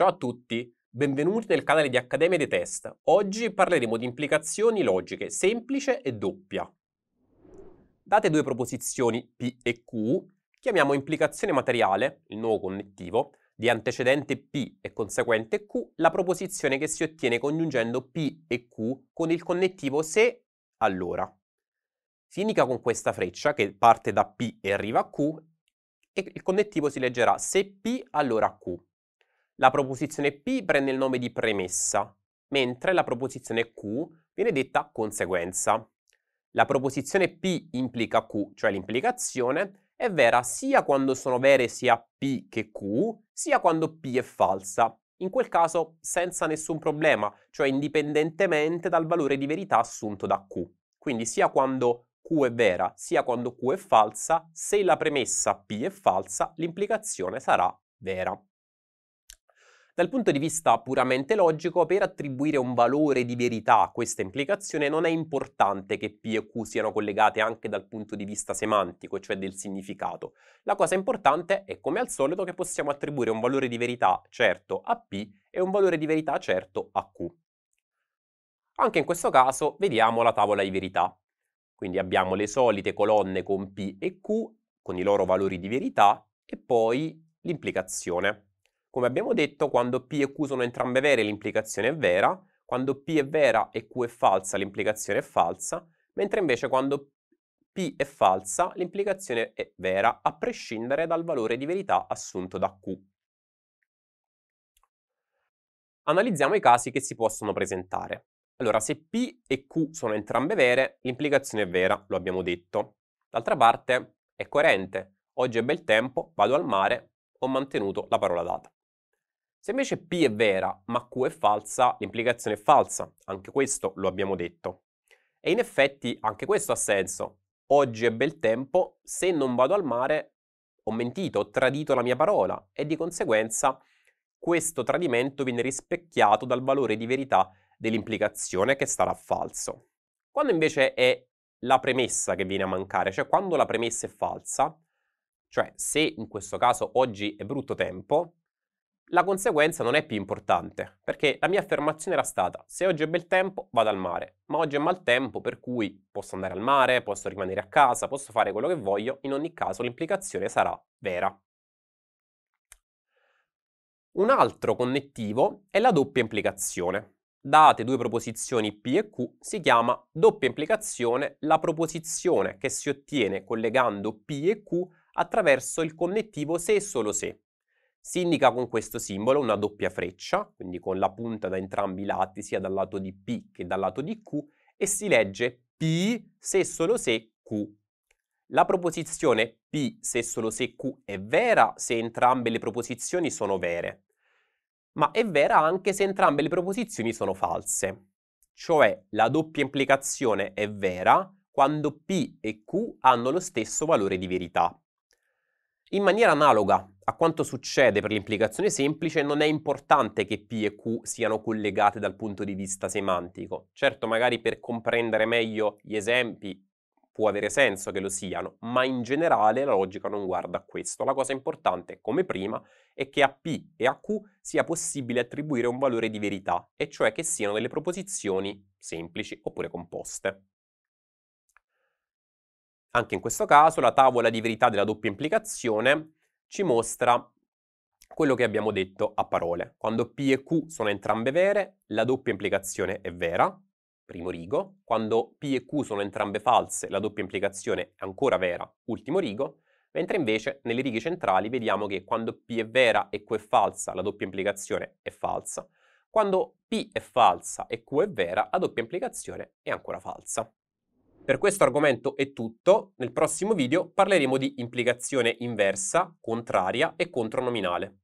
Ciao a tutti, benvenuti nel canale di Accademia dei Test. Oggi parleremo di implicazioni logiche semplice e doppia. Date due proposizioni P e Q, chiamiamo implicazione materiale, il nuovo connettivo, di antecedente P e conseguente Q la proposizione che si ottiene congiungendo P e Q con il connettivo se allora. Si indica con questa freccia che parte da P e arriva a Q e il connettivo si leggerà se P allora Q. La proposizione P prende il nome di premessa, mentre la proposizione Q viene detta conseguenza. La proposizione P implica Q, cioè l'implicazione, è vera sia quando sono vere sia P che Q, sia quando P è falsa. In quel caso senza nessun problema, cioè indipendentemente dal valore di verità assunto da Q. Quindi sia quando Q è vera, sia quando Q è falsa, se la premessa P è falsa, l'implicazione sarà vera. Dal punto di vista puramente logico, per attribuire un valore di verità a questa implicazione non è importante che P e Q siano collegate anche dal punto di vista semantico, cioè del significato. La cosa importante è, come al solito, che possiamo attribuire un valore di verità certo a P e un valore di verità certo a Q. Anche in questo caso vediamo la tavola di verità. Quindi abbiamo le solite colonne con P e Q, con i loro valori di verità, e poi l'implicazione. Come abbiamo detto, quando P e Q sono entrambe vere l'implicazione è vera, quando P è vera e Q è falsa l'implicazione è falsa, mentre invece quando P è falsa l'implicazione è vera a prescindere dal valore di verità assunto da Q. Analizziamo i casi che si possono presentare. Allora, se P e Q sono entrambe vere, l'implicazione è vera, lo abbiamo detto. D'altra parte è coerente. Oggi è bel tempo, vado al mare, ho mantenuto la parola data. Se invece P è vera ma Q è falsa, l'implicazione è falsa, anche questo lo abbiamo detto. E in effetti anche questo ha senso. Oggi è bel tempo, se non vado al mare ho mentito, ho tradito la mia parola e di conseguenza questo tradimento viene rispecchiato dal valore di verità dell'implicazione che sarà falso. Quando invece è la premessa che viene a mancare, cioè quando la premessa è falsa, cioè se in questo caso oggi è brutto tempo, la conseguenza non è più importante, perché la mia affermazione era stata se oggi è bel tempo vado al mare, ma oggi è mal tempo per cui posso andare al mare, posso rimanere a casa, posso fare quello che voglio, in ogni caso l'implicazione sarà vera. Un altro connettivo è la doppia implicazione. Date due proposizioni P e Q si chiama doppia implicazione la proposizione che si ottiene collegando P e Q attraverso il connettivo se e solo se, si indica con questo simbolo una doppia freccia, quindi con la punta da entrambi i lati, sia dal lato di P che dal lato di Q, e si legge P se solo se Q. La proposizione P se solo se Q è vera se entrambe le proposizioni sono vere, ma è vera anche se entrambe le proposizioni sono false. Cioè la doppia implicazione è vera quando P e Q hanno lo stesso valore di verità. In maniera analoga, a quanto succede per l'implicazione semplice, non è importante che P e Q siano collegate dal punto di vista semantico. Certo, magari per comprendere meglio gli esempi può avere senso che lo siano, ma in generale la logica non guarda a questo. La cosa importante, come prima, è che a P e a Q sia possibile attribuire un valore di verità, e cioè che siano delle proposizioni semplici oppure composte. Anche in questo caso la tavola di verità della doppia implicazione ci mostra quello che abbiamo detto a parole. Quando P e Q sono entrambe vere, la doppia implicazione è vera, primo rigo. Quando P e Q sono entrambe false, la doppia implicazione è ancora vera, ultimo rigo. Mentre invece nelle righe centrali vediamo che quando P è vera e Q è falsa, la doppia implicazione è falsa. Quando P è falsa e Q è vera, la doppia implicazione è ancora falsa. Per questo argomento è tutto, nel prossimo video parleremo di implicazione inversa, contraria e contronominale.